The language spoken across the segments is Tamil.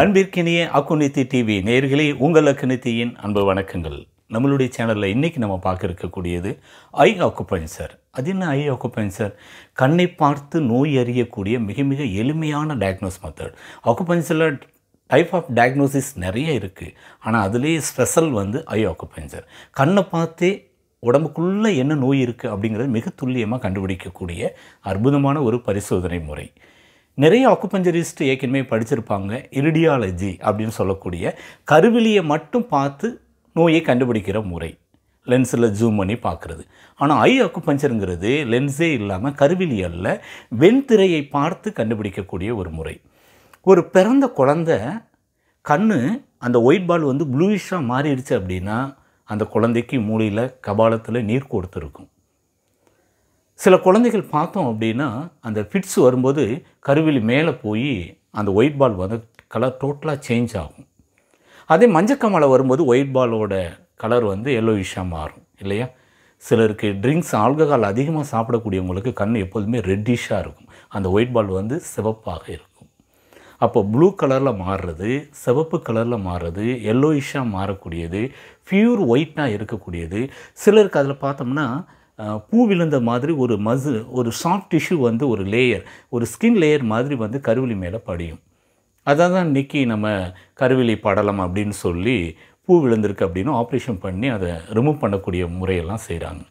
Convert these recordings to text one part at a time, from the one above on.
அன்பிற்கினிய அக்குநித்தி டிவி நேர்களே உங்கள் அக்குநித்தியின் அன்பு வணக்கங்கள் நம்மளுடைய சேனலில் இன்றைக்கி நம்ம பார்க்க இருக்கக்கூடியது ஐ ஆக்குபென்சர் அது என்ன ஐ ஆக்குபென்சர் கண்ணை பார்த்து நோய் அறியக்கூடிய மிக மிக எளிமையான டயக்னோஸ் மெத்தட் ஆக்குபென்சரில் டைப் ஆஃப் டயக்னோசிஸ் நிறைய இருக்குது ஆனால் அதுலேயே ஸ்பெஷல் வந்து ஐ ஆக்குபென்சர் கண்ணை பார்த்தே உடம்புக்குள்ளே என்ன நோய் இருக்குது அப்படிங்கிறது மிக துல்லியமாக கண்டுபிடிக்கக்கூடிய அற்புதமான ஒரு பரிசோதனை முறை நிறைய அக்குப்பஞ்சரிஸ்ட் ஏற்கனவே படிச்சிருப்பாங்க இரிடியாலஜி அப்படின்னு சொல்லக்கூடிய கருவிலியை மட்டும் பார்த்து நோயை கண்டுபிடிக்கிற முறை லென்ஸில் ஜூம் பண்ணி பார்க்குறது ஆனால் ஐ அக்குபஞ்சருங்கிறது லென்ஸே இல்லாமல் கருவிலியல்ல வெண்திரையை பார்த்து கண்டுபிடிக்கக்கூடிய ஒரு முறை ஒரு பிறந்த குழந்த கண் அந்த ஒயிட் பால் வந்து ப்ளூயிஷாக மாறிடுச்சு அப்படின்னா அந்த குழந்தைக்கு மூளையில் கபாலத்தில் நீர் கொடுத்துருக்கும் சில குழந்தைகள் பார்த்தோம் அப்படின்னா அந்த ஃபிட்ஸ் வரும்போது கருவில் மேலே போய் அந்த ஒயிட் பால் வந்து கலர் டோட்டலாக சேஞ்ச் ஆகும் அதே மஞ்சக்கமலை வரும்போது ஒயிட் பாலோட கலர் வந்து எல்லோயிஷாக மாறும் இல்லையா சிலருக்கு ட்ரிங்க்ஸ் ஆல்கஹால் அதிகமாக சாப்பிடக்கூடியவங்களுக்கு கண் எப்போதுமே ரெட்டிஷாக இருக்கும் அந்த ஒயிட் பால் வந்து சிவப்பாக இருக்கும் அப்போ ப்ளூ கலரில் மாறுறது சிவப்பு கலரில் மாறுறது எல்லோயிஷாக மாறக்கூடியது ப்யூர் ஒயிட்னாக இருக்கக்கூடியது சிலருக்கு அதில் பார்த்தோம்னா பூ விழுந்த மாதிரி ஒரு மசு ஒரு சாஃப்ட் டிஷ்யூ வந்து ஒரு லேயர் ஒரு ஸ்கின் லேயர் மாதிரி வந்து கருவிலி மேலே படியும் அதான் தான் இன்றைக்கி நம்ம கருவிலி படலம் அப்படின்னு சொல்லி பூ விழுந்திருக்கு அப்படின்னு ஆப்ரேஷன் பண்ணி அதை ரிமூவ் பண்ணக்கூடிய முறையெல்லாம் செய்கிறாங்க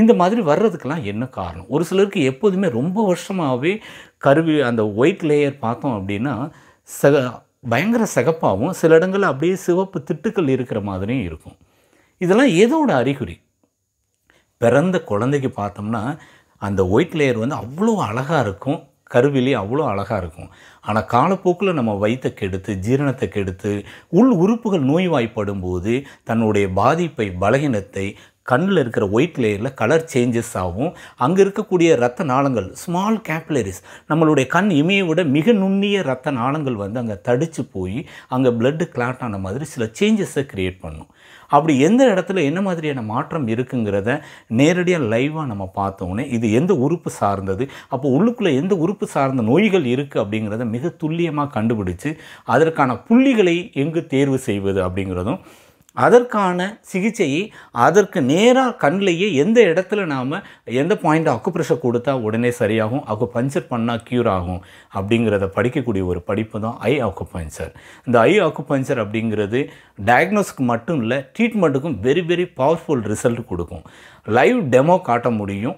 இந்த மாதிரி வர்றதுக்கெல்லாம் என்ன காரணம் ஒரு சிலருக்கு எப்போதுமே ரொம்ப வருஷமாகவே கருவி அந்த ஒயிட் லேயர் பார்த்தோம் அப்படின்னா சக பயங்கர சகப்பாகவும் சில இடங்களில் அப்படியே சிவப்பு திட்டுக்கள் இருக்கிற மாதிரியும் இருக்கும் இதெல்லாம் எதோட அறிகுறி பிறந்த குழந்தைக்கு பார்த்தோம்னா அந்த ஒயிட் லேயர் வந்து அவ்வளோ அழகாக இருக்கும் கருவிலி அவ்வளோ அழகாக இருக்கும் ஆனால் காலப்போக்கில் நம்ம வயிற்ற கெடுத்து ஜீரணத்தை கெடுத்து உள் உறுப்புகள் நோய்வாய்ப்படும் போது தன்னுடைய பாதிப்பை பலகீனத்தை கண்ணில் இருக்கிற ஒயிட் லேயரில் கலர் சேஞ்சஸ் ஆகும் அங்கே இருக்கக்கூடிய ரத்த நாளங்கள் ஸ்மால் கேப்லரிஸ் நம்மளுடைய கண் இமையை விட மிக நுண்ணிய ரத்த நாளங்கள் வந்து அங்கே தடித்து போய் அங்கே பிளட்டு கிளாட் ஆன மாதிரி சில சேஞ்சஸை க்ரியேட் பண்ணும் அப்படி எந்த இடத்துல என்ன மாதிரியான மாற்றம் இருக்குங்கிறத நேரடியாக லைவாக நம்ம பார்த்தோன்னே இது எந்த உறுப்பு சார்ந்தது அப்போ உள்ளுக்குள்ளே எந்த உறுப்பு சார்ந்த நோய்கள் இருக்குது அப்படிங்கிறத மிக துல்லியமாக கண்டுபிடிச்சு அதற்கான புள்ளிகளை எங்கு தேர்வு செய்வது அப்படிங்கிறதும் அதற்கான சிகிச்சையை அதற்கு நேராக கண்ணிலேயே எந்த இடத்துல நாம் எந்த பாயிண்ட் அக்குப்ரெஷர் கொடுத்தா உடனே சரியாகும் அக்கு பஞ்சர் பண்ணால் க்யூர் ஆகும் அப்படிங்கிறத படிக்கக்கூடிய ஒரு படிப்பு தான் ஐ பஞ்சர் இந்த ஐ பஞ்சர் அப்படிங்கிறது டயக்னோஸ்க்கு மட்டும் இல்லை ட்ரீட்மெண்ட்டுக்கும் வெரி வெரி பவர்ஃபுல் ரிசல்ட் கொடுக்கும் லைவ் டெமோ காட்ட முடியும்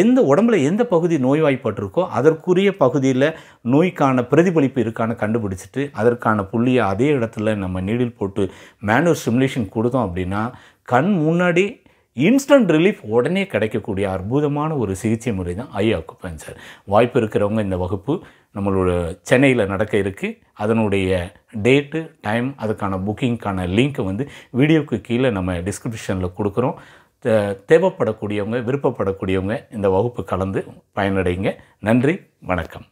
எந்த உடம்புல எந்த பகுதி நோய்வாய்ப்பட்டிருக்கோ அதற்குரிய பகுதியில் நோய்க்கான பிரதிபலிப்பு இருக்கான கண்டுபிடிச்சிட்டு அதற்கான புள்ளியை அதே இடத்துல நம்ம நீடில் போட்டு மேனுவல் சிமுலேஷன் கொடுத்தோம் அப்படின்னா கண் முன்னாடி இன்ஸ்டன்ட் ரிலீஃப் உடனே கிடைக்கக்கூடிய அற்புதமான ஒரு சிகிச்சை முறை தான் ஐ ஆக்குபஞ்சர் வாய்ப்பு இருக்கிறவங்க இந்த வகுப்பு நம்மளோட சென்னையில் நடக்க இருக்குது அதனுடைய டேட்டு டைம் அதுக்கான புக்கிங்க்கான லிங்க்கை வந்து வீடியோவுக்கு கீழே நம்ம டிஸ்கிரிப்ஷனில் கொடுக்குறோம் தேவைப்படக்கூடியவங்க விருப்பப்படக்கூடியவங்க இந்த வகுப்பு கலந்து பயனடைங்க நன்றி வணக்கம்